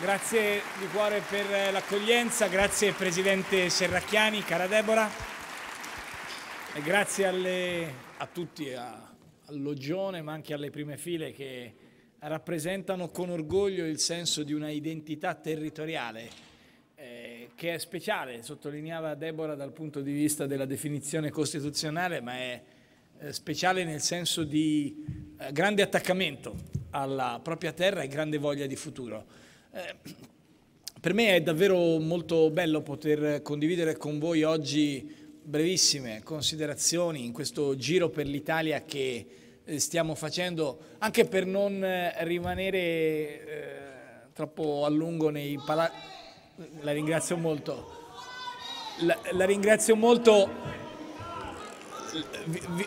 Grazie di cuore per l'accoglienza, grazie Presidente Serracchiani, cara Debora, e grazie alle, a tutti, a, ma anche alle prime file che rappresentano con orgoglio il senso di una identità territoriale eh, che è speciale, sottolineava Debora dal punto di vista della definizione costituzionale, ma è eh, speciale nel senso di eh, grande attaccamento alla propria terra e grande voglia di futuro. Eh, per me è davvero molto bello poter condividere con voi oggi brevissime considerazioni in questo giro per l'Italia che eh, stiamo facendo, anche per non eh, rimanere eh, troppo a lungo nei palazzi. La ringrazio molto. La, la ringrazio molto. Vi, vi...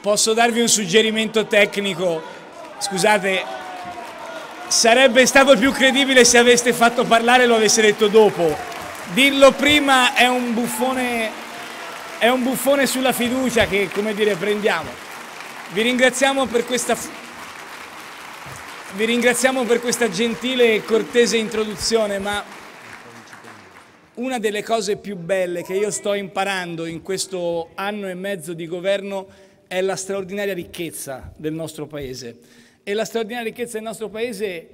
Posso darvi un suggerimento tecnico? Scusate, Sarebbe stato più credibile se aveste fatto parlare e lo avesse detto dopo. Dirlo prima è un buffone, è un buffone sulla fiducia che, come dire, prendiamo. Vi ringraziamo per questa, vi ringraziamo per questa gentile e cortese introduzione, ma una delle cose più belle che io sto imparando in questo anno e mezzo di governo è la straordinaria ricchezza del nostro Paese e la straordinaria ricchezza del nostro Paese eh,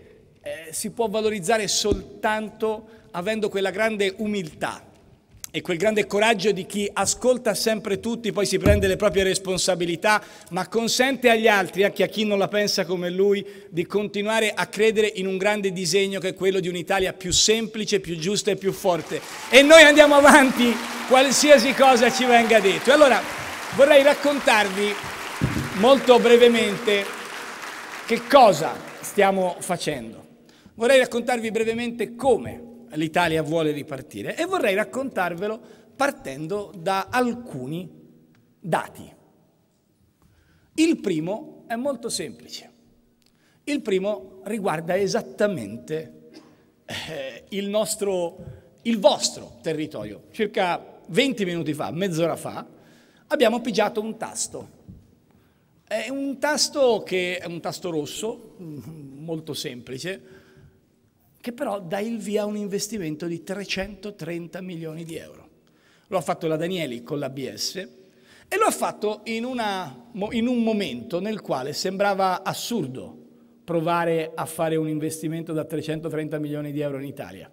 si può valorizzare soltanto avendo quella grande umiltà e quel grande coraggio di chi ascolta sempre tutti, poi si prende le proprie responsabilità, ma consente agli altri, anche a chi non la pensa come lui, di continuare a credere in un grande disegno che è quello di un'Italia più semplice, più giusta e più forte. E noi andiamo avanti qualsiasi cosa ci venga detto. Allora vorrei raccontarvi molto brevemente che cosa stiamo facendo? Vorrei raccontarvi brevemente come l'Italia vuole ripartire e vorrei raccontarvelo partendo da alcuni dati. Il primo è molto semplice. Il primo riguarda esattamente eh, il nostro, il vostro territorio. Circa 20 minuti fa, mezz'ora fa, abbiamo pigiato un tasto è un tasto che è un tasto rosso, molto semplice, che però dà il via a un investimento di 330 milioni di euro. Lo ha fatto la Danieli con l'ABS e lo ha fatto in, una, in un momento nel quale sembrava assurdo provare a fare un investimento da 330 milioni di euro in Italia.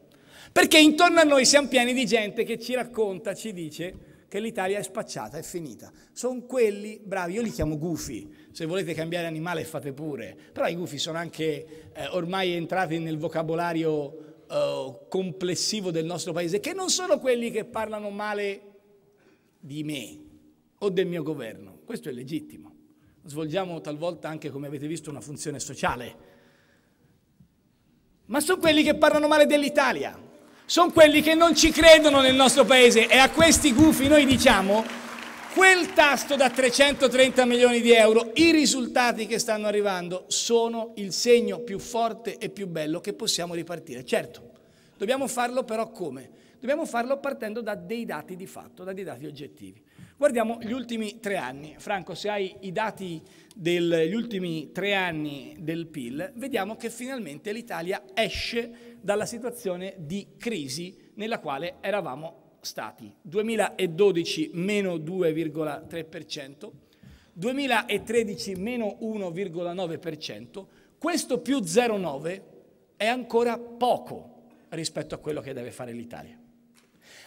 Perché intorno a noi siamo pieni di gente che ci racconta, ci dice che l'Italia è spacciata, è finita. Sono quelli bravi, io li chiamo gufi, se volete cambiare animale fate pure, però i gufi sono anche eh, ormai entrati nel vocabolario eh, complessivo del nostro paese, che non sono quelli che parlano male di me o del mio governo, questo è legittimo. Svolgiamo talvolta anche, come avete visto, una funzione sociale, ma sono quelli che parlano male dell'Italia sono quelli che non ci credono nel nostro paese e a questi gufi noi diciamo quel tasto da 330 milioni di euro, i risultati che stanno arrivando sono il segno più forte e più bello che possiamo ripartire. Certo, dobbiamo farlo però come? Dobbiamo farlo partendo da dei dati di fatto, da dei dati oggettivi. Guardiamo gli ultimi tre anni. Franco, se hai i dati degli ultimi tre anni del PIL, vediamo che finalmente l'Italia esce dalla situazione di crisi nella quale eravamo stati. 2012 meno 2,3%, 2013 meno 1,9%, questo più 0,9 è ancora poco rispetto a quello che deve fare l'Italia.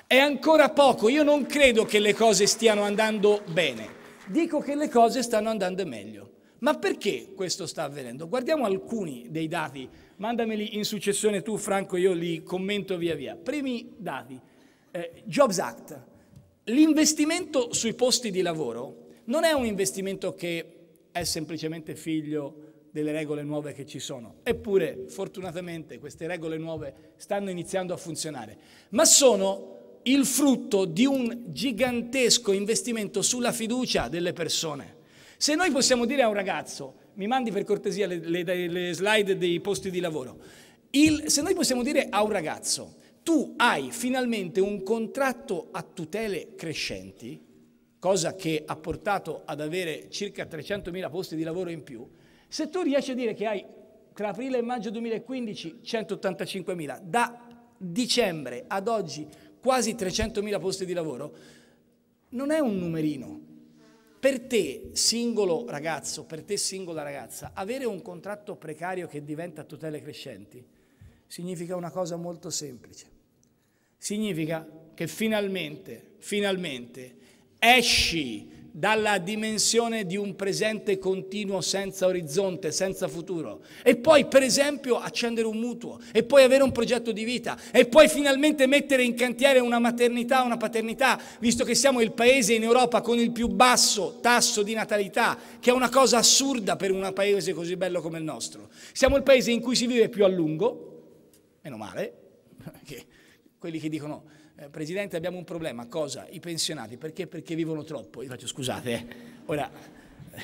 È ancora poco, io non credo che le cose stiano andando bene, dico che le cose stanno andando meglio. Ma perché questo sta avvenendo? Guardiamo alcuni dei dati mandameli in successione tu Franco, io li commento via via. Primi dati, eh, Jobs Act, l'investimento sui posti di lavoro non è un investimento che è semplicemente figlio delle regole nuove che ci sono. Eppure, fortunatamente, queste regole nuove stanno iniziando a funzionare, ma sono il frutto di un gigantesco investimento sulla fiducia delle persone. Se noi possiamo dire a un ragazzo, mi mandi per cortesia le, le, le slide dei posti di lavoro. Il, se noi possiamo dire a un ragazzo, tu hai finalmente un contratto a tutele crescenti, cosa che ha portato ad avere circa 300.000 posti di lavoro in più, se tu riesci a dire che hai tra aprile e maggio 2015 185.000, da dicembre ad oggi quasi 300.000 posti di lavoro, non è un numerino, per te, singolo ragazzo, per te singola ragazza, avere un contratto precario che diventa tutele crescenti significa una cosa molto semplice. Significa che finalmente, finalmente, esci dalla dimensione di un presente continuo senza orizzonte, senza futuro. E poi, per esempio, accendere un mutuo, e poi avere un progetto di vita, e poi finalmente mettere in cantiere una maternità, una paternità, visto che siamo il paese in Europa con il più basso tasso di natalità, che è una cosa assurda per un paese così bello come il nostro. Siamo il paese in cui si vive più a lungo, meno male, che quelli che dicono eh, presidente abbiamo un problema, cosa? I pensionati, perché? Perché vivono troppo. Io faccio scusate, eh. ora, eh,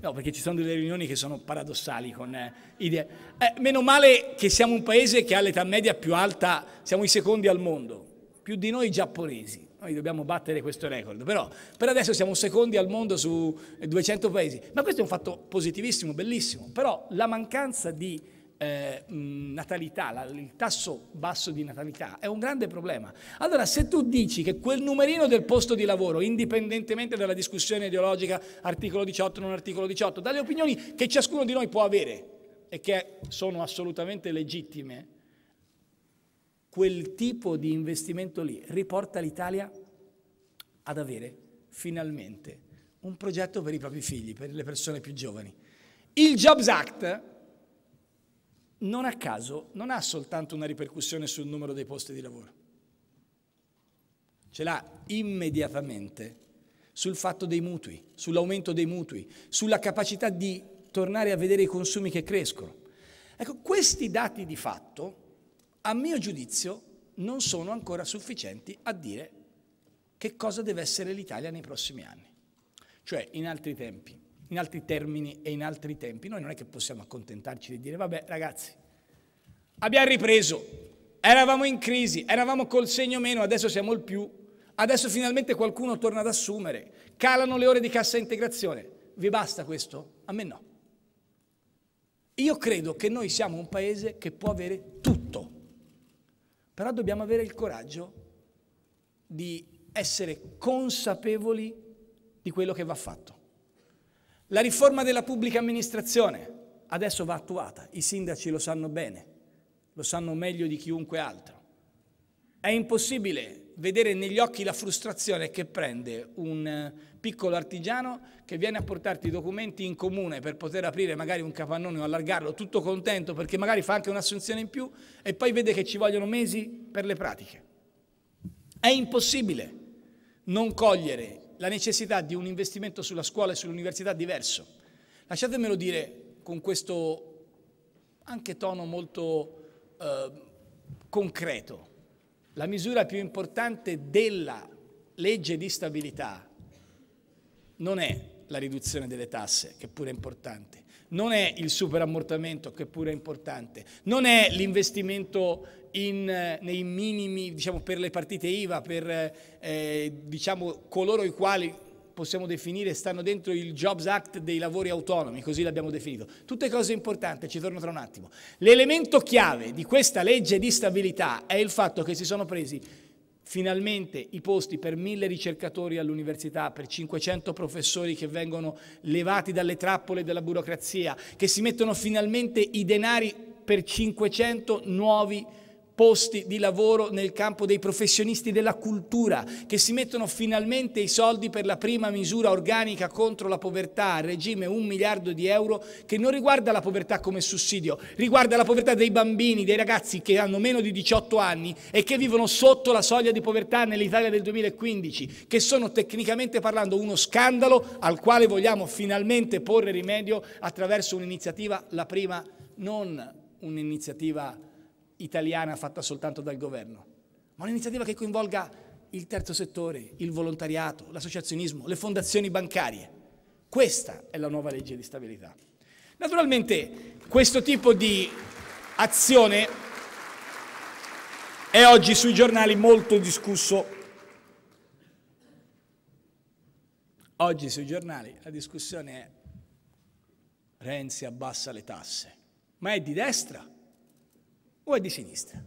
no perché ci sono delle riunioni che sono paradossali con eh, idee. Eh, meno male che siamo un paese che ha l'età media più alta, siamo i secondi al mondo, più di noi giapponesi. Noi dobbiamo battere questo record, però per adesso siamo secondi al mondo su 200 paesi. Ma questo è un fatto positivissimo, bellissimo, però la mancanza di eh, natalità, la, il tasso basso di natalità, è un grande problema. Allora, se tu dici che quel numerino del posto di lavoro, indipendentemente dalla discussione ideologica, articolo 18, non articolo 18, dalle opinioni che ciascuno di noi può avere e che sono assolutamente legittime, quel tipo di investimento lì riporta l'Italia ad avere finalmente un progetto per i propri figli, per le persone più giovani. Il Jobs Act non a caso non ha soltanto una ripercussione sul numero dei posti di lavoro, ce l'ha immediatamente sul fatto dei mutui, sull'aumento dei mutui, sulla capacità di tornare a vedere i consumi che crescono. Ecco, questi dati di fatto, a mio giudizio, non sono ancora sufficienti a dire che cosa deve essere l'Italia nei prossimi anni. Cioè, in altri tempi, in altri termini e in altri tempi. Noi non è che possiamo accontentarci di dire, vabbè ragazzi, abbiamo ripreso, eravamo in crisi, eravamo col segno meno, adesso siamo il più, adesso finalmente qualcuno torna ad assumere, calano le ore di cassa integrazione. Vi basta questo? A me no. Io credo che noi siamo un paese che può avere tutto, però dobbiamo avere il coraggio di essere consapevoli di quello che va fatto. La riforma della pubblica amministrazione adesso va attuata, i sindaci lo sanno bene, lo sanno meglio di chiunque altro. È impossibile vedere negli occhi la frustrazione che prende un eh, piccolo artigiano che viene a portarti i documenti in comune per poter aprire magari un capannone o allargarlo, tutto contento perché magari fa anche un'assunzione in più e poi vede che ci vogliono mesi per le pratiche. È impossibile non cogliere la necessità di un investimento sulla scuola e sull'università diverso. Lasciatemelo dire con questo anche tono molto eh, concreto. La misura più importante della legge di stabilità non è la riduzione delle tasse, che pure è importante, non è il superammortamento, che pure è importante, non è l'investimento nei minimi diciamo, per le partite IVA, per eh, diciamo, coloro i quali possiamo definire stanno dentro il Jobs Act dei lavori autonomi, così l'abbiamo definito. Tutte cose importanti, ci torno tra un attimo. L'elemento chiave di questa legge di stabilità è il fatto che si sono presi finalmente i posti per mille ricercatori all'università, per 500 professori che vengono levati dalle trappole della burocrazia, che si mettono finalmente i denari per 500 nuovi posti di lavoro nel campo dei professionisti della cultura, che si mettono finalmente i soldi per la prima misura organica contro la povertà a regime un miliardo di euro, che non riguarda la povertà come sussidio, riguarda la povertà dei bambini, dei ragazzi che hanno meno di 18 anni e che vivono sotto la soglia di povertà nell'Italia del 2015, che sono tecnicamente parlando uno scandalo al quale vogliamo finalmente porre rimedio attraverso un'iniziativa, la prima non un'iniziativa italiana fatta soltanto dal governo, ma un'iniziativa che coinvolga il terzo settore, il volontariato, l'associazionismo, le fondazioni bancarie. Questa è la nuova legge di stabilità. Naturalmente questo tipo di azione è oggi sui giornali molto discusso. Oggi sui giornali la discussione è Renzi abbassa le tasse, ma è di destra o è di sinistra.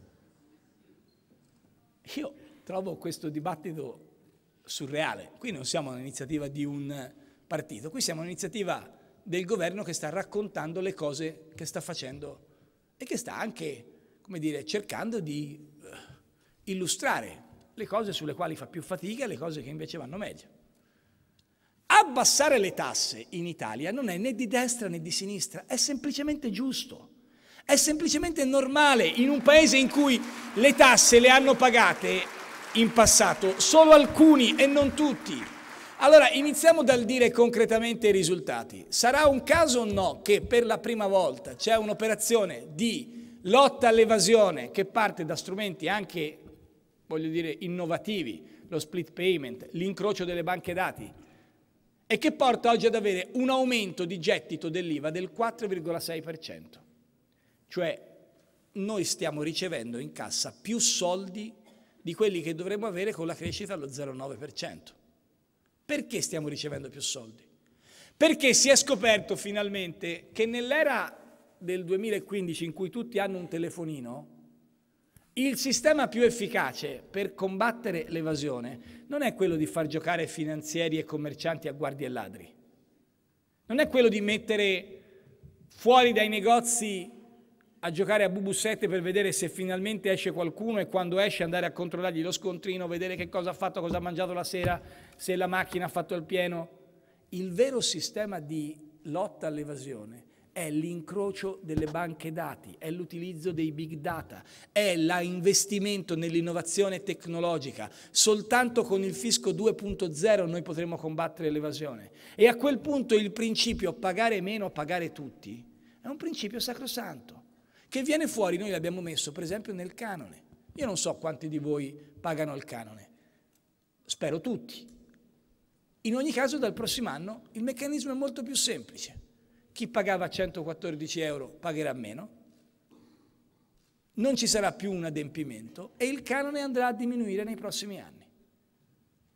Io trovo questo dibattito surreale. Qui non siamo un'iniziativa di un partito, qui siamo un'iniziativa del governo che sta raccontando le cose che sta facendo e che sta anche, come dire, cercando di eh, illustrare le cose sulle quali fa più fatica e le cose che invece vanno meglio. Abbassare le tasse in Italia non è né di destra né di sinistra, è semplicemente giusto. È semplicemente normale in un paese in cui le tasse le hanno pagate in passato solo alcuni e non tutti. Allora iniziamo dal dire concretamente i risultati. Sarà un caso o no che per la prima volta c'è un'operazione di lotta all'evasione che parte da strumenti anche, voglio dire, innovativi, lo split payment, l'incrocio delle banche dati, e che porta oggi ad avere un aumento di gettito dell'IVA del 4,6%. Cioè noi stiamo ricevendo in cassa più soldi di quelli che dovremmo avere con la crescita allo 0,9%. Perché stiamo ricevendo più soldi? Perché si è scoperto finalmente che nell'era del 2015 in cui tutti hanno un telefonino, il sistema più efficace per combattere l'evasione non è quello di far giocare finanzieri e commercianti a guardie e ladri, non è quello di mettere fuori dai negozi a giocare a Bubu 7 per vedere se finalmente esce qualcuno e quando esce andare a controllargli lo scontrino, vedere che cosa ha fatto, cosa ha mangiato la sera, se la macchina ha fatto il pieno. Il vero sistema di lotta all'evasione è l'incrocio delle banche dati, è l'utilizzo dei big data, è l'investimento nell'innovazione tecnologica. Soltanto con il fisco 2.0 noi potremo combattere l'evasione. E a quel punto il principio pagare meno, pagare tutti, è un principio sacrosanto che viene fuori, noi l'abbiamo messo per esempio nel canone. Io non so quanti di voi pagano il canone, spero tutti. In ogni caso dal prossimo anno il meccanismo è molto più semplice. Chi pagava 114 euro pagherà meno, non ci sarà più un adempimento e il canone andrà a diminuire nei prossimi anni.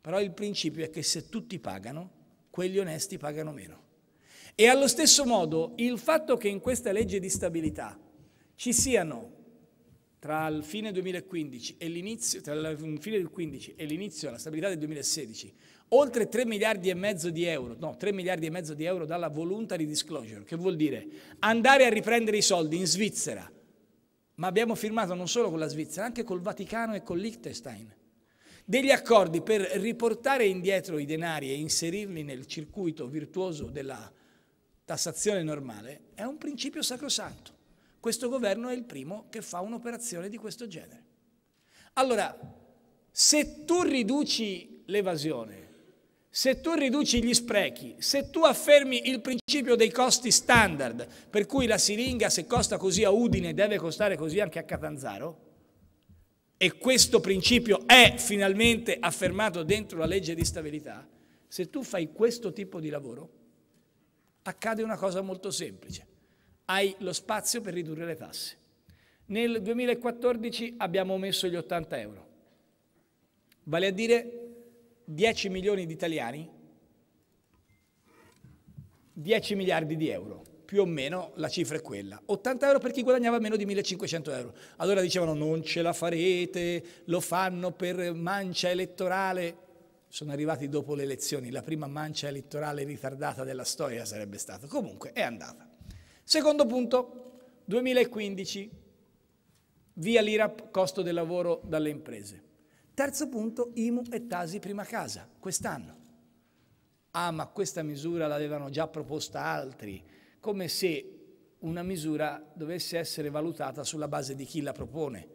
Però il principio è che se tutti pagano, quelli onesti pagano meno. E allo stesso modo il fatto che in questa legge di stabilità ci siano tra il fine 2015 e l'inizio, tra il fine del 15 e l'inizio della stabilità del 2016, oltre 3 miliardi e mezzo di euro, no, 3 miliardi e mezzo di euro dalla voluntary disclosure, che vuol dire andare a riprendere i soldi in Svizzera, ma abbiamo firmato non solo con la Svizzera, anche col Vaticano e con Liechtenstein, degli accordi per riportare indietro i denari e inserirli nel circuito virtuoso della tassazione normale, è un principio sacrosanto. Questo governo è il primo che fa un'operazione di questo genere. Allora, se tu riduci l'evasione, se tu riduci gli sprechi, se tu affermi il principio dei costi standard, per cui la siringa se costa così a Udine deve costare così anche a Catanzaro, e questo principio è finalmente affermato dentro la legge di stabilità, se tu fai questo tipo di lavoro, accade una cosa molto semplice hai lo spazio per ridurre le tasse. Nel 2014 abbiamo messo gli 80 euro, vale a dire 10 milioni di italiani, 10 miliardi di euro, più o meno la cifra è quella. 80 euro per chi guadagnava meno di 1500 euro. Allora dicevano non ce la farete, lo fanno per mancia elettorale. Sono arrivati dopo le elezioni, la prima mancia elettorale ritardata della storia sarebbe stata. Comunque è andata. Secondo punto, 2015, via l'IRAP, costo del lavoro dalle imprese. Terzo punto, IMU e Tasi prima casa, quest'anno. Ah, ma questa misura l'avevano già proposta altri, come se una misura dovesse essere valutata sulla base di chi la propone.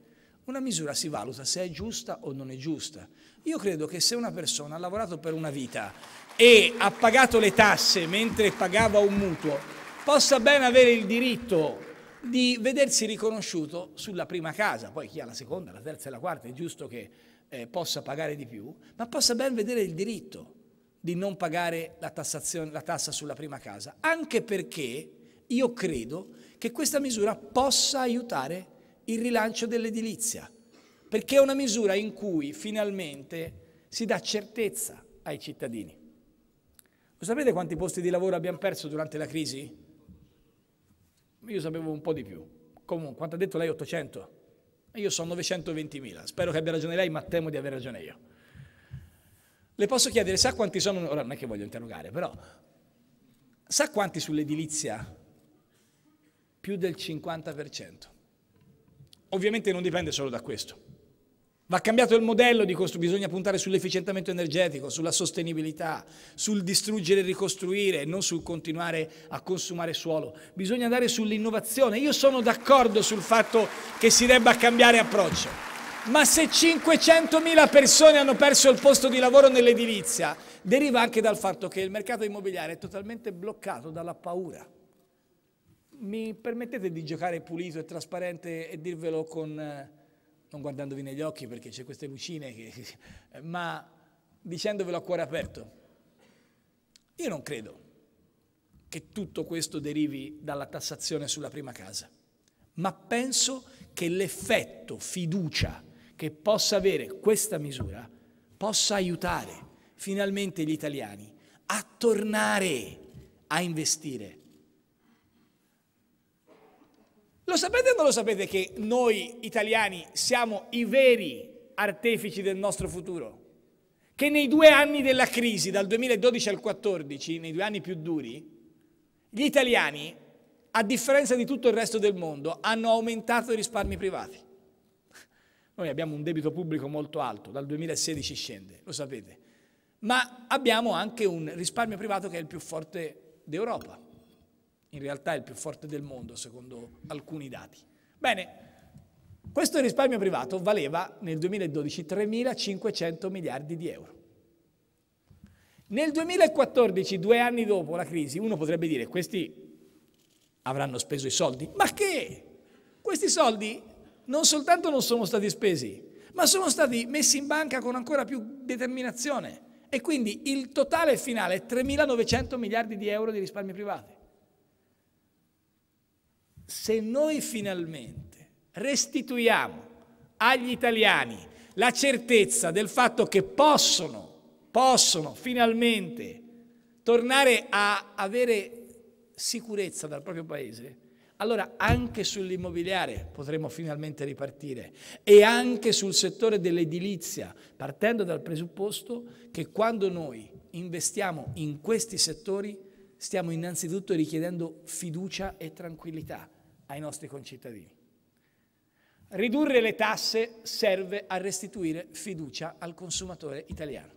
Una misura si valuta se è giusta o non è giusta. Io credo che se una persona ha lavorato per una vita e ha pagato le tasse mentre pagava un mutuo, possa ben avere il diritto di vedersi riconosciuto sulla prima casa, poi chi ha la seconda, la terza e la quarta, è giusto che eh, possa pagare di più, ma possa ben vedere il diritto di non pagare la, la tassa sulla prima casa, anche perché io credo che questa misura possa aiutare il rilancio dell'edilizia, perché è una misura in cui finalmente si dà certezza ai cittadini. Lo sapete quanti posti di lavoro abbiamo perso durante la crisi? Io sapevo un po' di più. Comunque, quanto ha detto lei? 800? io so 920.000. Spero che abbia ragione lei, ma temo di aver ragione io. Le posso chiedere, sa quanti sono... Ora non è che voglio interrogare, però... Sa quanti sull'edilizia? Più del 50%. Ovviamente non dipende solo da questo. Va cambiato il modello di costruzione, bisogna puntare sull'efficientamento energetico, sulla sostenibilità, sul distruggere e ricostruire, non sul continuare a consumare suolo. Bisogna andare sull'innovazione. Io sono d'accordo sul fatto che si debba cambiare approccio, ma se 500.000 persone hanno perso il posto di lavoro nell'edilizia, deriva anche dal fatto che il mercato immobiliare è totalmente bloccato dalla paura. Mi permettete di giocare pulito e trasparente e dirvelo con eh, non guardandovi negli occhi perché c'è queste lucine, che, eh, ma dicendovelo a cuore aperto. Io non credo che tutto questo derivi dalla tassazione sulla prima casa, ma penso che l'effetto fiducia che possa avere questa misura possa aiutare finalmente gli italiani a tornare a investire lo sapete o non lo sapete che noi italiani siamo i veri artefici del nostro futuro? Che nei due anni della crisi, dal 2012 al 2014, nei due anni più duri, gli italiani, a differenza di tutto il resto del mondo, hanno aumentato i risparmi privati. Noi abbiamo un debito pubblico molto alto, dal 2016 scende, lo sapete, ma abbiamo anche un risparmio privato che è il più forte d'Europa in realtà è il più forte del mondo secondo alcuni dati. Bene, questo risparmio privato valeva nel 2012 3.500 miliardi di euro. Nel 2014, due anni dopo la crisi, uno potrebbe dire questi avranno speso i soldi, ma che? Questi soldi non soltanto non sono stati spesi, ma sono stati messi in banca con ancora più determinazione e quindi il totale finale è 3.900 miliardi di euro di risparmi privati se noi finalmente restituiamo agli italiani la certezza del fatto che possono, possono finalmente tornare a avere sicurezza dal proprio paese, allora anche sull'immobiliare potremo finalmente ripartire e anche sul settore dell'edilizia, partendo dal presupposto che quando noi investiamo in questi settori stiamo innanzitutto richiedendo fiducia e tranquillità ai nostri concittadini. Ridurre le tasse serve a restituire fiducia al consumatore italiano.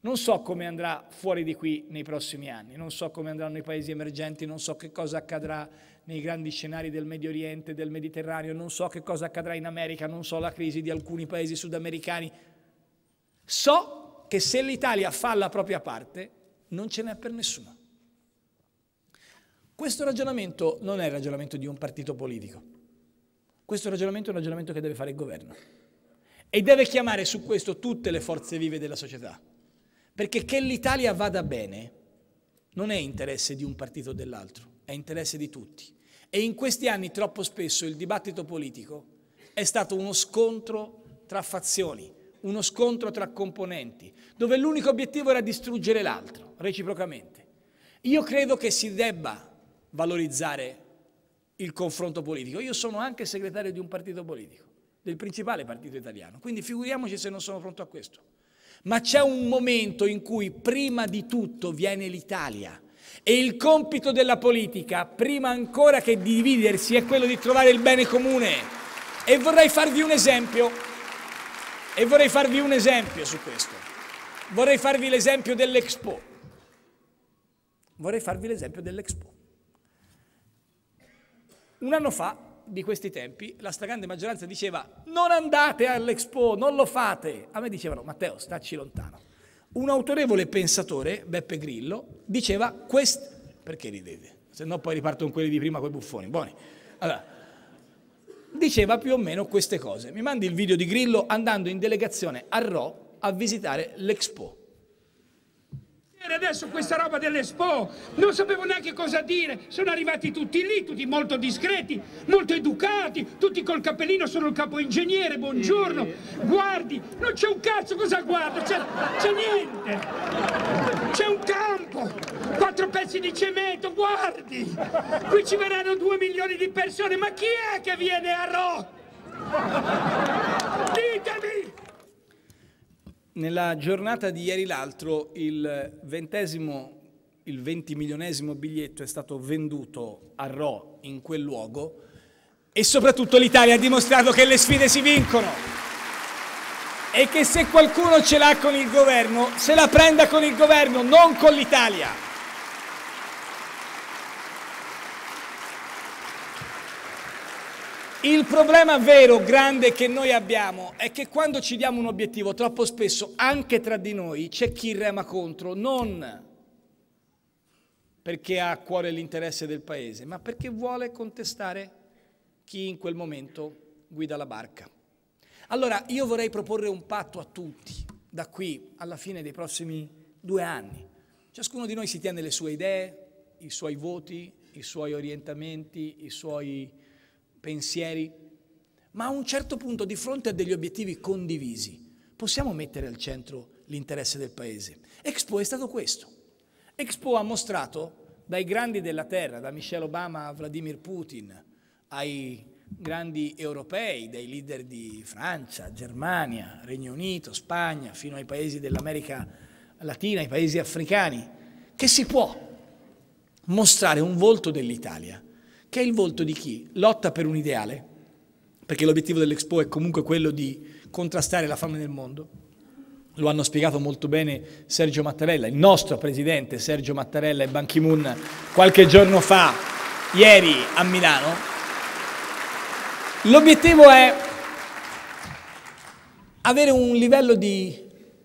Non so come andrà fuori di qui nei prossimi anni, non so come andranno i paesi emergenti, non so che cosa accadrà nei grandi scenari del Medio Oriente, del Mediterraneo, non so che cosa accadrà in America, non so la crisi di alcuni paesi sudamericani. So che se l'Italia fa la propria parte non ce n'è per nessuno. Questo ragionamento non è il ragionamento di un partito politico, questo ragionamento è un ragionamento che deve fare il governo e deve chiamare su questo tutte le forze vive della società, perché che l'Italia vada bene non è interesse di un partito o dell'altro, è interesse di tutti. E in questi anni troppo spesso il dibattito politico è stato uno scontro tra fazioni, uno scontro tra componenti, dove l'unico obiettivo era distruggere l'altro, reciprocamente. Io credo che si debba valorizzare il confronto politico. Io sono anche segretario di un partito politico, del principale partito italiano, quindi figuriamoci se non sono pronto a questo. Ma c'è un momento in cui prima di tutto viene l'Italia e il compito della politica, prima ancora che dividersi, è quello di trovare il bene comune. E vorrei farvi un esempio, e vorrei farvi un esempio su questo. Vorrei farvi l'esempio dell'Expo. Vorrei farvi l'esempio dell'Expo. Un anno fa, di questi tempi, la stragrande maggioranza diceva non andate all'Expo, non lo fate. A me dicevano Matteo, stacci lontano. Un autorevole pensatore, Beppe Grillo, diceva questo... Perché ridete? Se no poi riparto con quelli di prima, coi buffoni. Buoni. Allora, diceva più o meno queste cose. Mi mandi il video di Grillo andando in delegazione a Rho a visitare l'Expo. Adesso questa roba dell'Expo, non sapevo neanche cosa dire, sono arrivati tutti lì, tutti molto discreti, molto educati, tutti col cappellino, sono il capo ingegnere, buongiorno, guardi, non c'è un cazzo, cosa guardo, c'è niente, c'è un campo, quattro pezzi di cemento, guardi, qui ci verranno due milioni di persone, ma chi è che viene a Rho? Dite! Nella giornata di ieri l'altro il ventesimo, il ventimilionesimo biglietto è stato venduto a Ro in quel luogo e soprattutto l'Italia ha dimostrato che le sfide si vincono e che se qualcuno ce l'ha con il governo, se la prenda con il governo, non con l'Italia. Il problema vero, grande che noi abbiamo è che quando ci diamo un obiettivo, troppo spesso anche tra di noi c'è chi rema contro, non perché ha a cuore l'interesse del paese, ma perché vuole contestare chi in quel momento guida la barca. Allora io vorrei proporre un patto a tutti, da qui alla fine dei prossimi due anni. Ciascuno di noi si tiene le sue idee, i suoi voti, i suoi orientamenti, i suoi pensieri, ma a un certo punto di fronte a degli obiettivi condivisi possiamo mettere al centro l'interesse del Paese. Expo è stato questo. Expo ha mostrato dai grandi della terra, da Michelle Obama a Vladimir Putin, ai grandi europei, dai leader di Francia, Germania, Regno Unito, Spagna, fino ai paesi dell'America Latina, ai paesi africani, che si può mostrare un volto dell'Italia che è il volto di chi lotta per un ideale, perché l'obiettivo dell'Expo è comunque quello di contrastare la fame nel mondo. Lo hanno spiegato molto bene Sergio Mattarella, il nostro presidente Sergio Mattarella e Ban Ki-moon qualche giorno fa, ieri a Milano. L'obiettivo è avere un livello di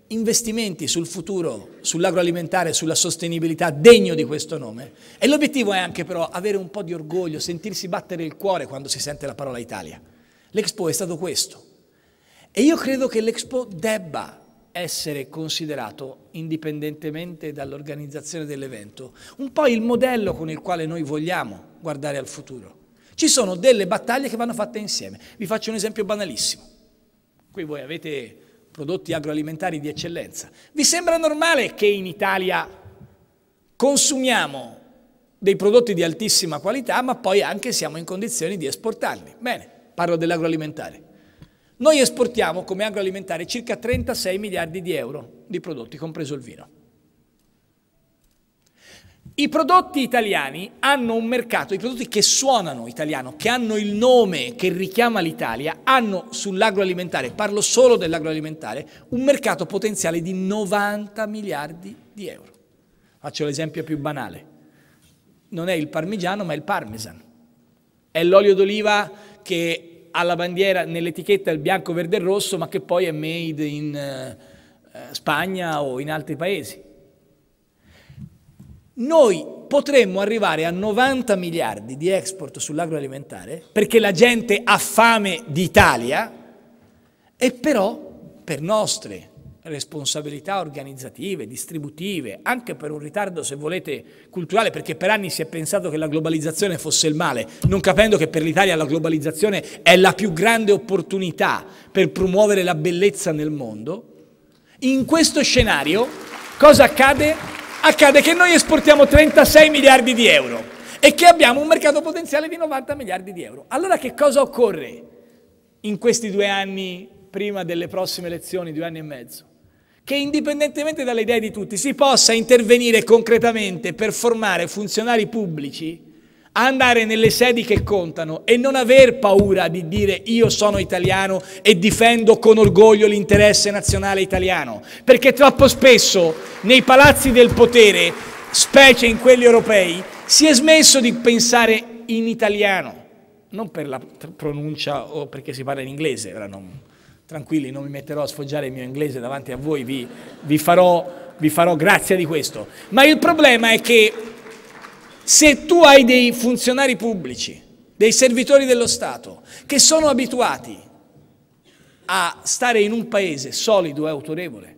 investimenti sul futuro, sull'agroalimentare, sulla sostenibilità degno di questo nome. E l'obiettivo è anche però avere un po' di orgoglio, sentirsi battere il cuore quando si sente la parola Italia. L'Expo è stato questo. E io credo che l'Expo debba essere considerato, indipendentemente dall'organizzazione dell'evento, un po' il modello con il quale noi vogliamo guardare al futuro. Ci sono delle battaglie che vanno fatte insieme. Vi faccio un esempio banalissimo. Qui voi avete prodotti agroalimentari di eccellenza. Vi sembra normale che in Italia consumiamo dei prodotti di altissima qualità, ma poi anche siamo in condizioni di esportarli? Bene, parlo dell'agroalimentare. Noi esportiamo come agroalimentare circa 36 miliardi di euro di prodotti, compreso il vino. I prodotti italiani hanno un mercato, i prodotti che suonano italiano, che hanno il nome che richiama l'Italia, hanno sull'agroalimentare, parlo solo dell'agroalimentare, un mercato potenziale di 90 miliardi di euro. Faccio l'esempio più banale. Non è il parmigiano, ma è il parmesan. È l'olio d'oliva che ha la bandiera nell'etichetta il bianco, verde e rosso, ma che poi è made in eh, Spagna o in altri paesi noi potremmo arrivare a 90 miliardi di export sull'agroalimentare perché la gente ha fame d'Italia e però per nostre responsabilità organizzative, distributive, anche per un ritardo, se volete, culturale, perché per anni si è pensato che la globalizzazione fosse il male, non capendo che per l'Italia la globalizzazione è la più grande opportunità per promuovere la bellezza nel mondo. In questo scenario cosa accade? accade che noi esportiamo 36 miliardi di euro e che abbiamo un mercato potenziale di 90 miliardi di euro. Allora che cosa occorre in questi due anni prima delle prossime elezioni, due anni e mezzo? Che indipendentemente dalle idee di tutti si possa intervenire concretamente per formare funzionari pubblici andare nelle sedi che contano e non aver paura di dire io sono italiano e difendo con orgoglio l'interesse nazionale italiano, perché troppo spesso nei palazzi del potere, specie in quelli europei, si è smesso di pensare in italiano, non per la pronuncia o perché si parla in inglese, ora non, tranquilli, non mi metterò a sfoggiare il mio inglese davanti a voi, vi, vi farò, vi farò grazia di questo, ma il problema è che se tu hai dei funzionari pubblici, dei servitori dello Stato, che sono abituati a stare in un paese solido e autorevole,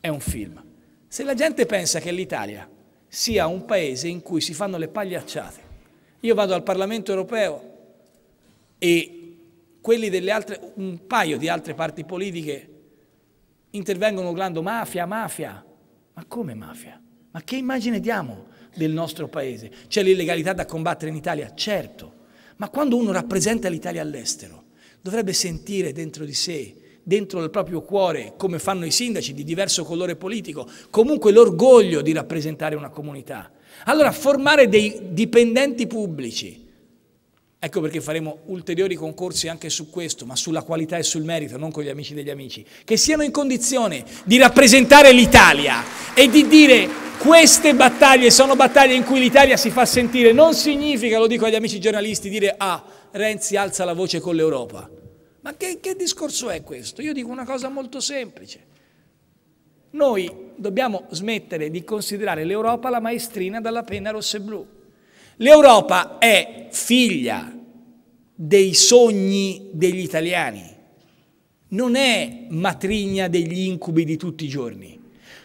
è un film. Se la gente pensa che l'Italia sia un paese in cui si fanno le pagliacciate, io vado al Parlamento europeo e quelli delle altre, un paio di altre parti politiche intervengono urlando mafia, mafia. Ma come mafia? Ma che immagine diamo? del nostro paese. C'è l'illegalità da combattere in Italia? Certo, ma quando uno rappresenta l'Italia all'estero dovrebbe sentire dentro di sé, dentro il proprio cuore, come fanno i sindaci di diverso colore politico, comunque l'orgoglio di rappresentare una comunità. Allora formare dei dipendenti pubblici, Ecco perché faremo ulteriori concorsi anche su questo, ma sulla qualità e sul merito, non con gli amici degli amici, che siano in condizione di rappresentare l'Italia e di dire queste battaglie sono battaglie in cui l'Italia si fa sentire. Non significa, lo dico agli amici giornalisti, dire ah, Renzi alza la voce con l'Europa. Ma che, che discorso è questo? Io dico una cosa molto semplice. Noi dobbiamo smettere di considerare l'Europa la maestrina dalla penna rossa e blu. L'Europa è figlia dei sogni degli italiani, non è matrigna degli incubi di tutti i giorni.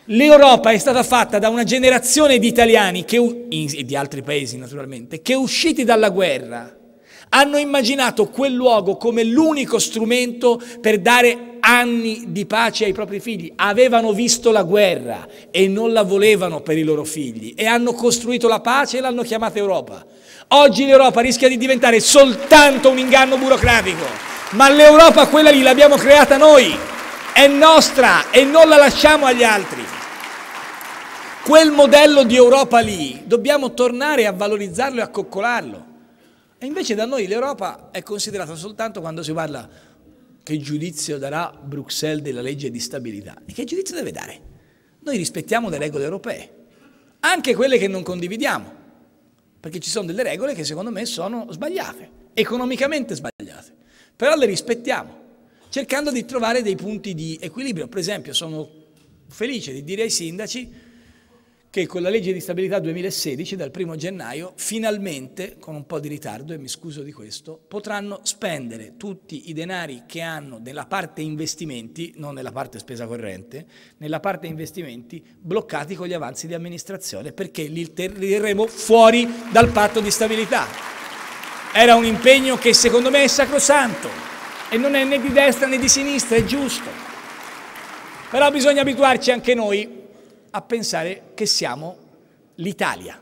L'Europa è stata fatta da una generazione di italiani che, e di altri paesi naturalmente, che usciti dalla guerra hanno immaginato quel luogo come l'unico strumento per dare anni di pace ai propri figli. Avevano visto la guerra e non la volevano per i loro figli e hanno costruito la pace e l'hanno chiamata Europa. Oggi l'Europa rischia di diventare soltanto un inganno burocratico, ma l'Europa quella lì l'abbiamo creata noi, è nostra e non la lasciamo agli altri. Quel modello di Europa lì dobbiamo tornare a valorizzarlo e a coccolarlo. E invece da noi l'Europa è considerata soltanto quando si parla che giudizio darà Bruxelles della legge di stabilità e che giudizio deve dare. Noi rispettiamo le regole europee, anche quelle che non condividiamo, perché ci sono delle regole che secondo me sono sbagliate, economicamente sbagliate, però le rispettiamo, cercando di trovare dei punti di equilibrio. Per esempio sono felice di dire ai sindaci che con la legge di stabilità 2016 dal 1 gennaio finalmente, con un po' di ritardo e mi scuso di questo, potranno spendere tutti i denari che hanno nella parte investimenti, non nella parte spesa corrente, nella parte investimenti bloccati con gli avanzi di amministrazione perché li terremo fuori dal patto di stabilità. Era un impegno che secondo me è sacrosanto e non è né di destra né di sinistra, è giusto. Però bisogna abituarci anche noi a pensare che siamo l'Italia.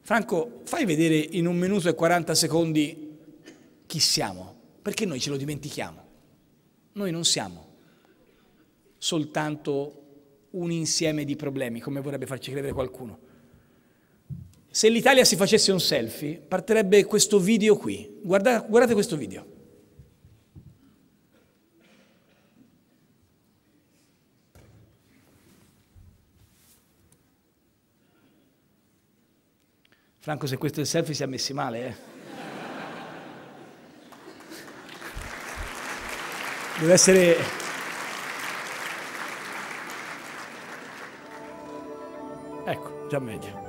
Franco, fai vedere in un minuto e 40 secondi chi siamo, perché noi ce lo dimentichiamo. Noi non siamo soltanto un insieme di problemi, come vorrebbe farci credere qualcuno. Se l'Italia si facesse un selfie, partirebbe questo video qui. Guarda, guardate questo video. Franco, se questo è il selfie si è messi male, eh. Deve essere... Ecco, già meglio.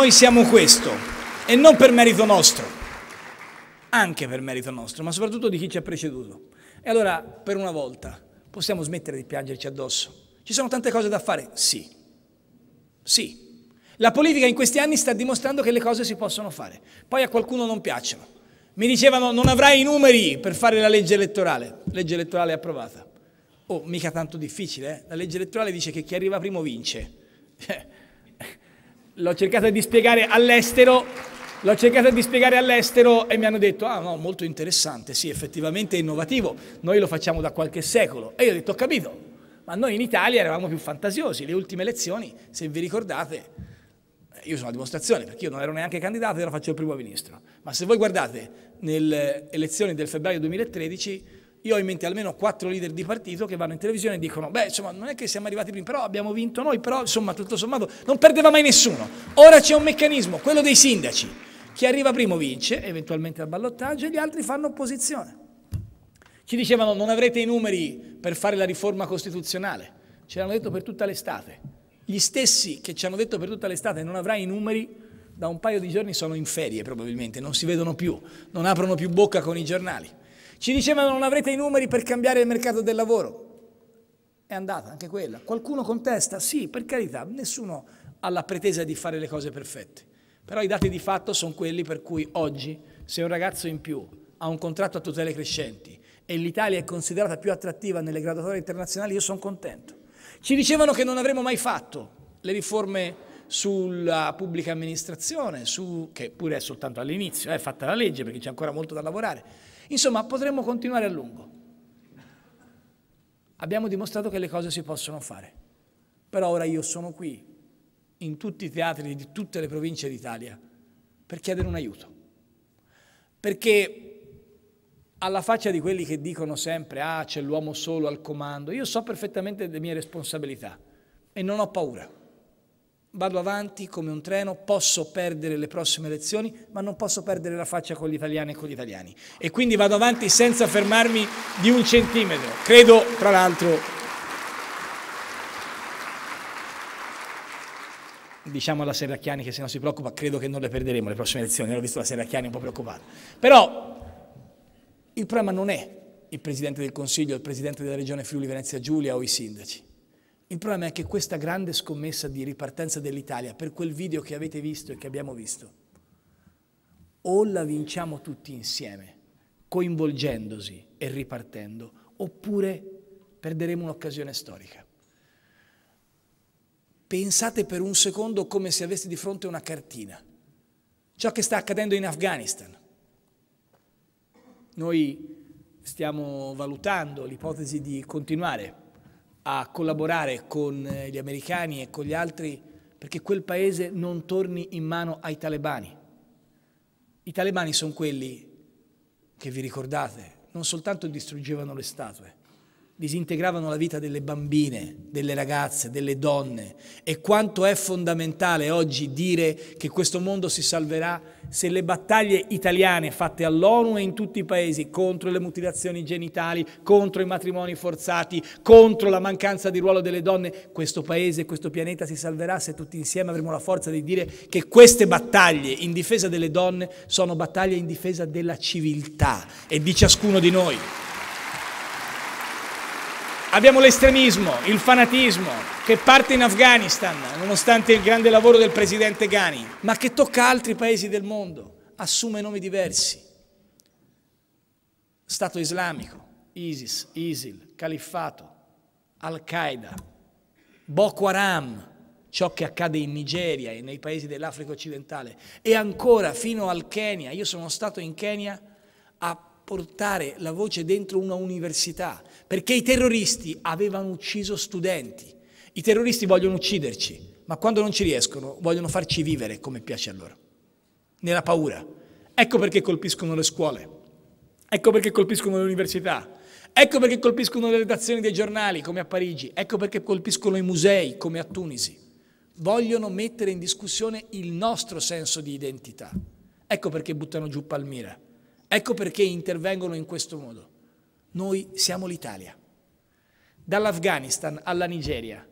noi siamo questo e non per merito nostro, anche per merito nostro, ma soprattutto di chi ci ha preceduto. E allora, per una volta, possiamo smettere di piangerci addosso. Ci sono tante cose da fare? Sì. Sì. La politica in questi anni sta dimostrando che le cose si possono fare. Poi a qualcuno non piacciono. Mi dicevano non avrai i numeri per fare la legge elettorale. Legge elettorale approvata. Oh, mica tanto difficile, eh? La legge elettorale dice che chi arriva primo vince. Eh, l'ho cercata di spiegare all'estero, l'ho cercata di spiegare all'estero e mi hanno detto, ah no, molto interessante, sì, effettivamente è innovativo, noi lo facciamo da qualche secolo. E io ho detto, ho capito, ma noi in Italia eravamo più fantasiosi, le ultime elezioni, se vi ricordate, io sono a dimostrazione perché io non ero neanche candidato, e ora faccio il primo ministro, ma se voi guardate nelle elezioni del febbraio 2013 io ho in mente almeno quattro leader di partito che vanno in televisione e dicono, beh, insomma, non è che siamo arrivati prima, però abbiamo vinto noi, però insomma, tutto sommato, non perdeva mai nessuno. Ora c'è un meccanismo, quello dei sindaci. Chi arriva primo vince, eventualmente al ballottaggio, e gli altri fanno opposizione. Ci dicevano, non avrete i numeri per fare la riforma costituzionale. Ce l'hanno detto per tutta l'estate. Gli stessi che ci hanno detto per tutta l'estate non avrai i numeri, da un paio di giorni sono in ferie probabilmente, non si vedono più, non aprono più bocca con i giornali. Ci dicevano non avrete i numeri per cambiare il mercato del lavoro. È andata anche quella. Qualcuno contesta? Sì, per carità, nessuno ha la pretesa di fare le cose perfette. Però i dati di fatto sono quelli per cui oggi se un ragazzo in più ha un contratto a tutele crescenti e l'Italia è considerata più attrattiva nelle graduatorie internazionali, io sono contento. Ci dicevano che non avremmo mai fatto le riforme sulla pubblica amministrazione, su, che pure è soltanto all'inizio, è fatta la legge perché c'è ancora molto da lavorare, Insomma, potremmo continuare a lungo. Abbiamo dimostrato che le cose si possono fare. Però ora io sono qui, in tutti i teatri di tutte le province d'Italia, per chiedere un aiuto. Perché alla faccia di quelli che dicono sempre, ah, c'è l'uomo solo al comando, io so perfettamente le mie responsabilità e non ho paura vado avanti come un treno, posso perdere le prossime elezioni, ma non posso perdere la faccia con gli italiani e con gli italiani. E quindi vado avanti senza fermarmi di un centimetro. Credo, tra l'altro, diciamo alla Serracchiani che se non si preoccupa, credo che non le perderemo le prossime elezioni, l'ho visto la Serracchiani un po' preoccupata. Però il problema non è il Presidente del Consiglio, il Presidente della Regione Friuli Venezia Giulia o i sindaci. Il problema è che questa grande scommessa di ripartenza dell'Italia, per quel video che avete visto e che abbiamo visto, o la vinciamo tutti insieme, coinvolgendosi e ripartendo, oppure perderemo un'occasione storica. Pensate per un secondo come se aveste di fronte una cartina. Ciò che sta accadendo in Afghanistan. Noi stiamo valutando l'ipotesi di continuare a collaborare con eh, gli americani e con gli altri perché quel paese non torni in mano ai talebani. I talebani sono quelli che vi ricordate, non soltanto distruggevano le statue, disintegravano la vita delle bambine, delle ragazze, delle donne e quanto è fondamentale oggi dire che questo mondo si salverà se le battaglie italiane fatte all'ONU e in tutti i paesi contro le mutilazioni genitali, contro i matrimoni forzati, contro la mancanza di ruolo delle donne, questo paese, questo pianeta si salverà se tutti insieme avremo la forza di dire che queste battaglie in difesa delle donne sono battaglie in difesa della civiltà e di ciascuno di noi. Abbiamo l'estremismo, il fanatismo che parte in Afghanistan, nonostante il grande lavoro del presidente Ghani, ma che tocca altri paesi del mondo, assume nomi diversi. Stato islamico, ISIS, ISIL, Califfato, Al-Qaeda, Boko Haram, ciò che accade in Nigeria e nei paesi dell'Africa occidentale e ancora fino al Kenya. Io sono stato in Kenya a portare la voce dentro una università perché i terroristi avevano ucciso studenti. I terroristi vogliono ucciderci, ma quando non ci riescono vogliono farci vivere come piace a loro, nella paura. Ecco perché colpiscono le scuole, ecco perché colpiscono le università, ecco perché colpiscono le redazioni dei giornali come a Parigi, ecco perché colpiscono i musei come a Tunisi. Vogliono mettere in discussione il nostro senso di identità. Ecco perché buttano giù Palmira, ecco perché intervengono in questo modo. Noi siamo l'Italia. Dall'Afghanistan alla Nigeria,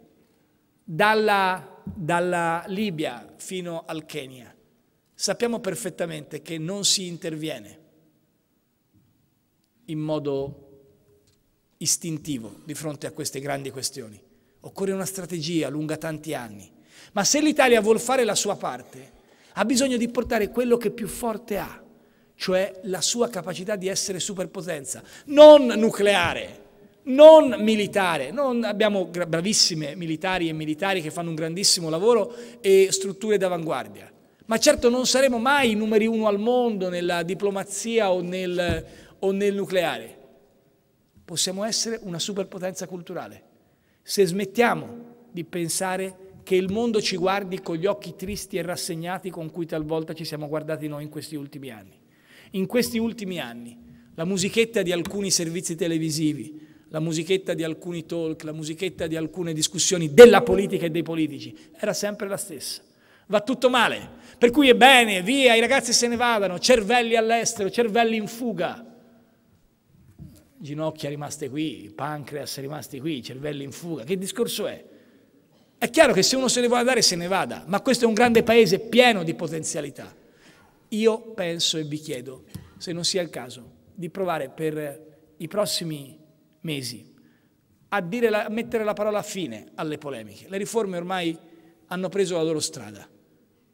dalla, dalla Libia fino al Kenya, sappiamo perfettamente che non si interviene in modo istintivo di fronte a queste grandi questioni. Occorre una strategia lunga tanti anni. Ma se l'Italia vuole fare la sua parte, ha bisogno di portare quello che più forte ha, cioè la sua capacità di essere superpotenza, non nucleare, non militare. Non abbiamo bravissime militari e militari che fanno un grandissimo lavoro e strutture d'avanguardia. Ma certo non saremo mai i numeri uno al mondo nella diplomazia o nel, o nel nucleare. Possiamo essere una superpotenza culturale. Se smettiamo di pensare che il mondo ci guardi con gli occhi tristi e rassegnati con cui talvolta ci siamo guardati noi in questi ultimi anni in questi ultimi anni, la musichetta di alcuni servizi televisivi, la musichetta di alcuni talk, la musichetta di alcune discussioni della politica e dei politici, era sempre la stessa. Va tutto male, per cui è bene, via, i ragazzi se ne vadano, cervelli all'estero, cervelli in fuga. Ginocchia rimaste qui, pancreas rimasti qui, cervelli in fuga. Che discorso è? È chiaro che se uno se ne vuole andare se ne vada, ma questo è un grande paese pieno di potenzialità. Io penso e vi chiedo, se non sia il caso, di provare per eh, i prossimi mesi a, la, a mettere la parola fine alle polemiche. Le riforme ormai hanno preso la loro strada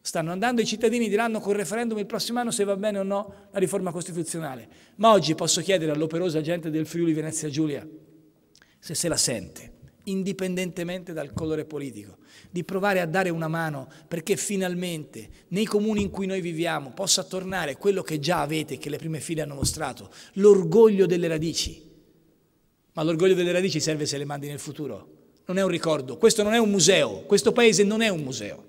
stanno andando, i cittadini diranno col referendum il prossimo anno se va bene o no la riforma costituzionale. Ma oggi posso chiedere all'operosa gente del Friuli Venezia Giulia se se la sente indipendentemente dal colore politico, di provare a dare una mano perché finalmente nei comuni in cui noi viviamo possa tornare quello che già avete, che le prime file hanno mostrato, l'orgoglio delle radici. Ma l'orgoglio delle radici serve se le mandi nel futuro. Non è un ricordo, questo non è un museo, questo paese non è un museo.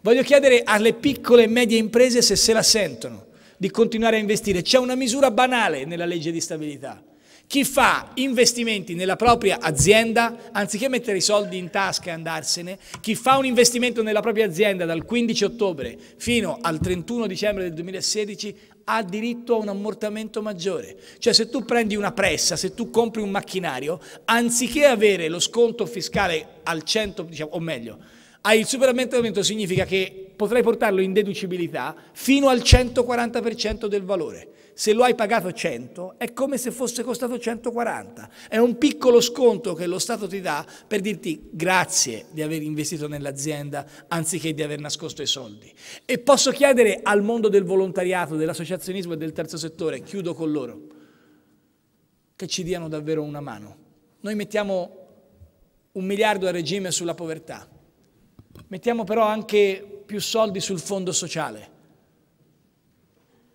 Voglio chiedere alle piccole e medie imprese se se la sentono di continuare a investire. C'è una misura banale nella legge di stabilità chi fa investimenti nella propria azienda, anziché mettere i soldi in tasca e andarsene, chi fa un investimento nella propria azienda dal 15 ottobre fino al 31 dicembre del 2016 ha diritto a un ammortamento maggiore. Cioè se tu prendi una pressa, se tu compri un macchinario, anziché avere lo sconto fiscale al 100, diciamo, o meglio, hai il superammortamento significa che potrai portarlo in deducibilità fino al 140% del valore se lo hai pagato 100 è come se fosse costato 140. È un piccolo sconto che lo Stato ti dà per dirti grazie di aver investito nell'azienda anziché di aver nascosto i soldi. E posso chiedere al mondo del volontariato, dell'associazionismo e del terzo settore, chiudo con loro, che ci diano davvero una mano. Noi mettiamo un miliardo a regime sulla povertà, mettiamo però anche più soldi sul fondo sociale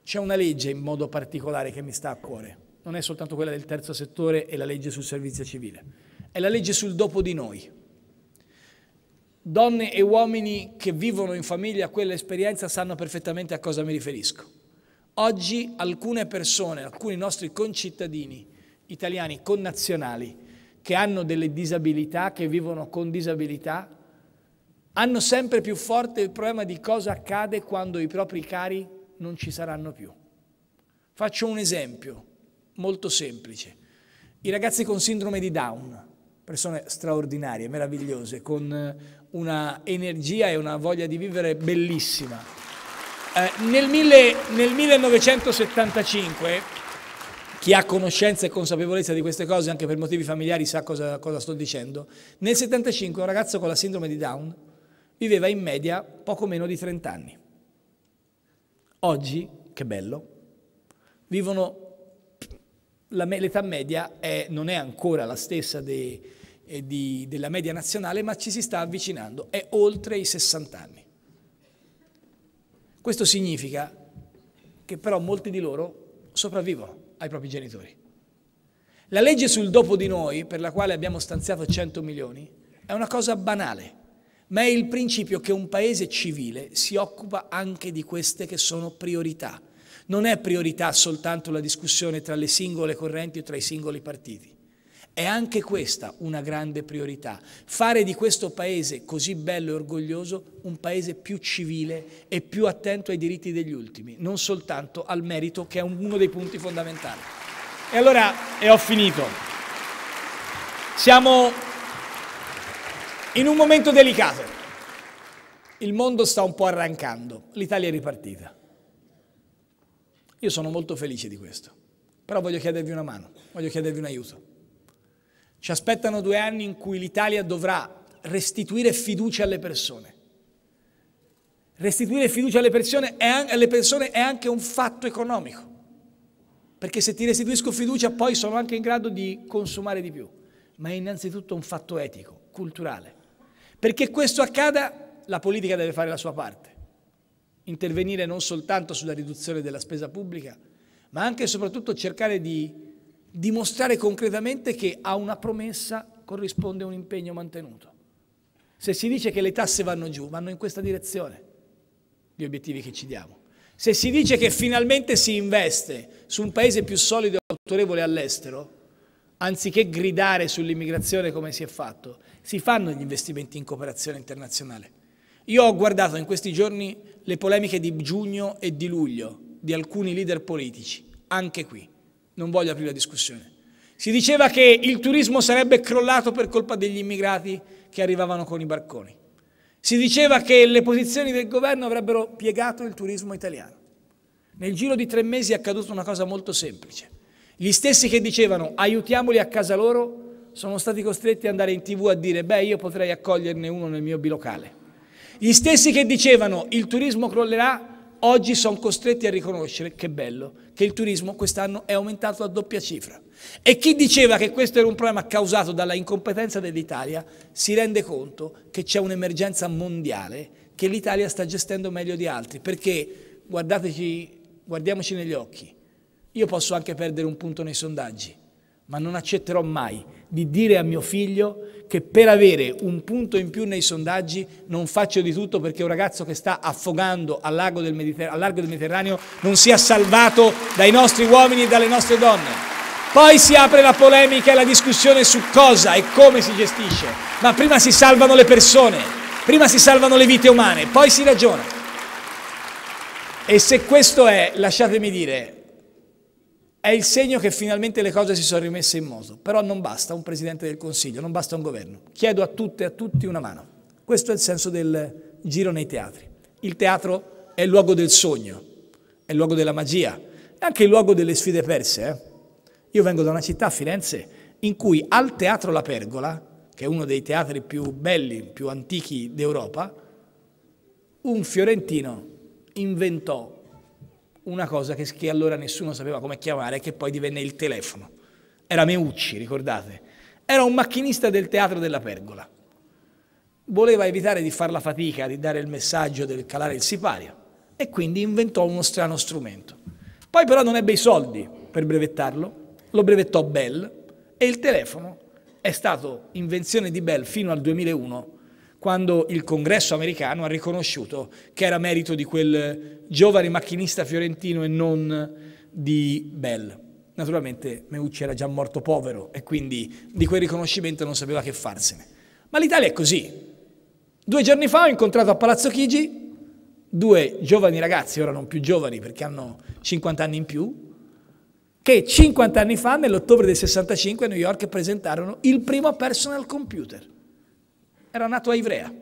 c'è una legge in modo particolare che mi sta a cuore, non è soltanto quella del terzo settore e la legge sul servizio civile, è la legge sul dopo di noi. Donne e uomini che vivono in famiglia quell'esperienza sanno perfettamente a cosa mi riferisco. Oggi alcune persone, alcuni nostri concittadini italiani, connazionali, che hanno delle disabilità, che vivono con disabilità, hanno sempre più forte il problema di cosa accade quando i propri cari non ci saranno più. Faccio un esempio molto semplice. I ragazzi con sindrome di Down, persone straordinarie, meravigliose, con eh, una energia e una voglia di vivere bellissima. Eh, nel, mille, nel 1975 chi ha conoscenza e consapevolezza di queste cose, anche per motivi familiari, sa cosa, cosa, sto dicendo. Nel 1975 un ragazzo con la sindrome di Down viveva in media poco meno di 30 anni. Oggi, che bello, vivono l'età media è, non è ancora la stessa de, eh, di, della media nazionale, ma ci si sta avvicinando, è oltre i 60 anni. Questo significa che però molti di loro sopravvivono ai propri genitori. La legge sul dopo di noi, per la quale abbiamo stanziato 100 milioni, è una cosa banale ma è il principio che un paese civile si occupa anche di queste che sono priorità. Non è priorità soltanto la discussione tra le singole correnti o tra i singoli partiti. È anche questa una grande priorità, fare di questo paese così bello e orgoglioso un paese più civile e più attento ai diritti degli ultimi, non soltanto al merito che è uno dei punti fondamentali. E allora, e ho finito. Siamo in un momento delicato. Il mondo sta un po' arrancando, l'Italia è ripartita. Io sono molto felice di questo, però voglio chiedervi una mano, voglio chiedervi un aiuto. Ci aspettano due anni in cui l'Italia dovrà restituire fiducia alle persone. Restituire fiducia alle persone, alle persone è anche un fatto economico, perché se ti restituisco fiducia poi sono anche in grado di consumare di più, ma è innanzitutto un fatto etico, culturale. Perché questo accada, la politica deve fare la sua parte. Intervenire non soltanto sulla riduzione della spesa pubblica, ma anche e soprattutto cercare di dimostrare concretamente che a una promessa corrisponde un impegno mantenuto. Se si dice che le tasse vanno giù, vanno in questa direzione gli obiettivi che ci diamo. Se si dice che finalmente si investe su un paese più solido e autorevole all'estero, anziché gridare sull'immigrazione come si è fatto, si fanno gli investimenti in cooperazione internazionale. Io ho guardato in questi giorni le polemiche di giugno e di luglio di alcuni leader politici, anche qui, non voglio aprire la discussione. Si diceva che il turismo sarebbe crollato per colpa degli immigrati che arrivavano con i barconi. Si diceva che le posizioni del governo avrebbero piegato il turismo italiano. Nel giro di tre mesi è accaduta una cosa molto semplice. Gli stessi che dicevano aiutiamoli a casa loro sono stati costretti ad andare in tv a dire beh io potrei accoglierne uno nel mio bilocale. Gli stessi che dicevano il turismo crollerà, oggi sono costretti a riconoscere, che bello, che il turismo quest'anno è aumentato a doppia cifra. E chi diceva che questo era un problema causato dalla incompetenza dell'Italia si rende conto che c'è un'emergenza mondiale che l'Italia sta gestendo meglio di altri, perché guardiamoci negli occhi, io posso anche perdere un punto nei sondaggi, ma non accetterò mai di dire a mio figlio che per avere un punto in più nei sondaggi non faccio di tutto perché un ragazzo che sta affogando al, largo del Mediterraneo non sia salvato dai nostri uomini e dalle nostre donne. Poi si apre la polemica e la discussione su cosa e come si gestisce, ma prima si salvano le persone, prima si salvano le vite umane, poi si ragiona. E se questo è, lasciatemi dire, è il segno che finalmente le cose si sono rimesse in moto. Però non basta un Presidente del Consiglio, non basta un governo. Chiedo a tutte e a tutti una mano. Questo è il senso del giro nei teatri. Il teatro è il luogo del sogno, è il luogo della magia, è anche il luogo delle sfide perse. Eh? Io vengo da una città, Firenze, in cui al Teatro La Pergola, che è uno dei teatri più belli, più antichi d'Europa, un fiorentino inventò una cosa che, che allora nessuno sapeva come chiamare e che poi divenne il telefono. Era Meucci, ricordate? Era un macchinista del teatro della pergola. Voleva evitare di fare la fatica, di dare il messaggio del calare il sipario e quindi inventò uno strano strumento. Poi però non ebbe i soldi per brevettarlo, lo brevettò Bell e il telefono è stato invenzione di Bell fino al 2001 quando il congresso americano ha riconosciuto che era merito di quel giovane macchinista fiorentino e non di Bell. Naturalmente Meucci era già morto povero e quindi di quel riconoscimento non sapeva che farsene. Ma l'Italia è così. Due giorni fa ho incontrato a Palazzo Chigi due giovani ragazzi, ora non più giovani perché hanno 50 anni in più, che 50 anni fa, nell'ottobre del 65, a New York presentarono il primo personal computer era nato a Ivrea.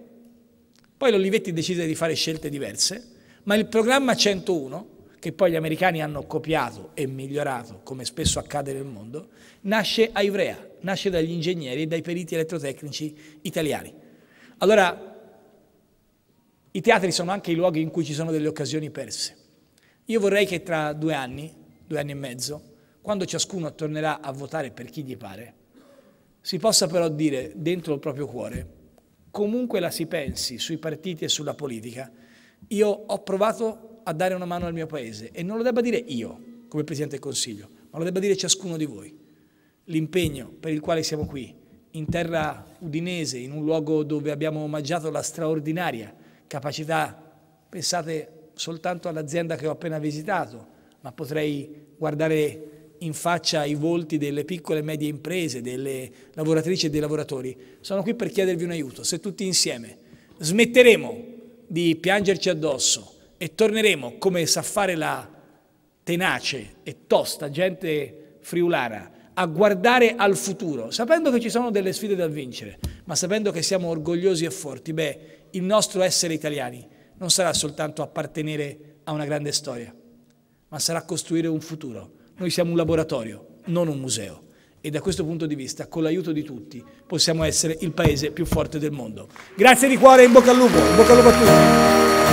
Poi l'Olivetti decise di fare scelte diverse, ma il programma 101, che poi gli americani hanno copiato e migliorato, come spesso accade nel mondo, nasce a Ivrea, nasce dagli ingegneri e dai periti elettrotecnici italiani. Allora, i teatri sono anche i luoghi in cui ci sono delle occasioni perse. Io vorrei che tra due anni, due anni e mezzo, quando ciascuno tornerà a votare per chi gli pare, si possa però dire dentro il proprio cuore comunque la si pensi sui partiti e sulla politica, io ho provato a dare una mano al mio Paese e non lo debba dire io come Presidente del Consiglio, ma lo debba dire ciascuno di voi. L'impegno per il quale siamo qui, in terra udinese, in un luogo dove abbiamo omaggiato la straordinaria capacità, pensate soltanto all'azienda che ho appena visitato, ma potrei guardare in faccia ai volti delle piccole e medie imprese, delle lavoratrici e dei lavoratori. Sono qui per chiedervi un aiuto. Se tutti insieme smetteremo di piangerci addosso e torneremo, come sa fare la tenace e tosta gente friulana, a guardare al futuro, sapendo che ci sono delle sfide da vincere, ma sapendo che siamo orgogliosi e forti, beh, il nostro essere italiani non sarà soltanto appartenere a una grande storia, ma sarà costruire un futuro noi siamo un laboratorio, non un museo. E da questo punto di vista, con l'aiuto di tutti, possiamo essere il paese più forte del mondo. Grazie di cuore e in bocca al lupo, in bocca al lupo a tutti.